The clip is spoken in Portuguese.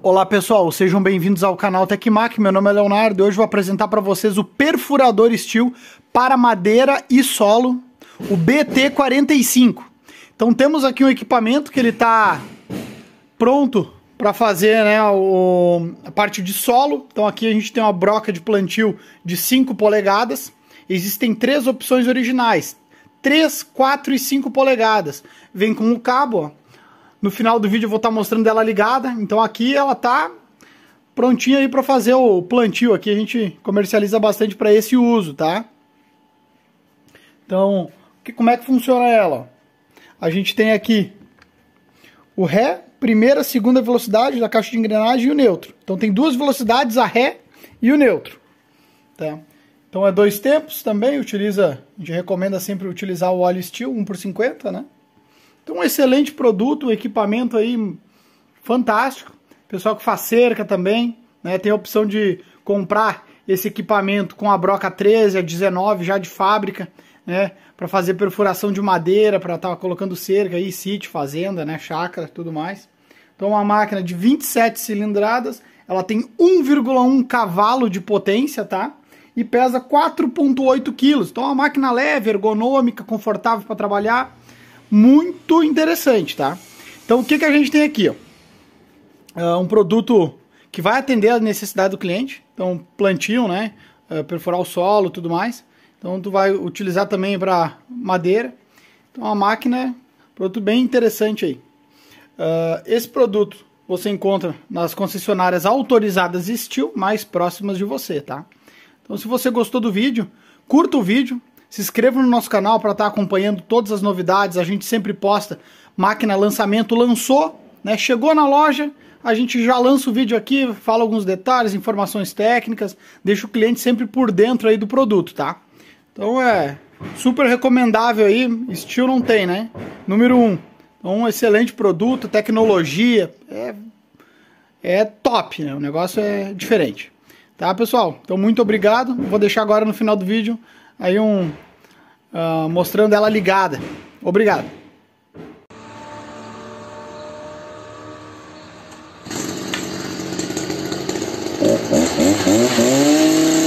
Olá pessoal, sejam bem-vindos ao canal Tecmac. Meu nome é Leonardo e hoje vou apresentar para vocês o perfurador steel para madeira e solo, o BT45. Então temos aqui um equipamento que ele está pronto para fazer né, o, a parte de solo. Então aqui a gente tem uma broca de plantio de 5 polegadas. Existem três opções originais: 3, 4 e 5 polegadas. Vem com o cabo, ó no final do vídeo eu vou estar tá mostrando ela ligada. Então aqui ela está prontinha aí para fazer o plantio. Aqui a gente comercializa bastante para esse uso, tá? Então, que, como é que funciona ela? A gente tem aqui o ré, primeira, segunda velocidade da caixa de engrenagem e o neutro. Então tem duas velocidades, a ré e o neutro. Tá? Então é dois tempos também, utiliza, a gente recomenda sempre utilizar o óleo steel 1 por 50, né? Então, um excelente produto, um equipamento aí fantástico. Pessoal que faz cerca também, né? Tem a opção de comprar esse equipamento com a broca 13, a 19 já de fábrica, né? Para fazer perfuração de madeira, para estar tá colocando cerca aí, sítio, fazenda, né? Chácara, tudo mais. Então, uma máquina de 27 cilindradas, ela tem 1,1 cavalo de potência, tá? E pesa 4,8 quilos. Então, é uma máquina leve, ergonômica, confortável para trabalhar muito interessante, tá? Então o que, que a gente tem aqui? Ó? É, um produto que vai atender a necessidade do cliente, então plantio, né? É, perfurar o solo, tudo mais. Então tu vai utilizar também para madeira. Então a máquina, produto bem interessante aí. É, esse produto você encontra nas concessionárias autorizadas Steel mais próximas de você, tá? Então se você gostou do vídeo, curta o vídeo, se inscreva no nosso canal para estar tá acompanhando todas as novidades. A gente sempre posta máquina lançamento, lançou, né? Chegou na loja, a gente já lança o vídeo aqui, fala alguns detalhes, informações técnicas, deixa o cliente sempre por dentro aí do produto, tá? Então é super recomendável aí, estilo não tem, né? Número Um, então, um excelente produto, tecnologia, é, é top, né? O negócio é diferente. Tá, pessoal? Então, muito obrigado. Vou deixar agora no final do vídeo aí um... Uh, mostrando ela ligada. Obrigado. Uhum. uhum, uhum.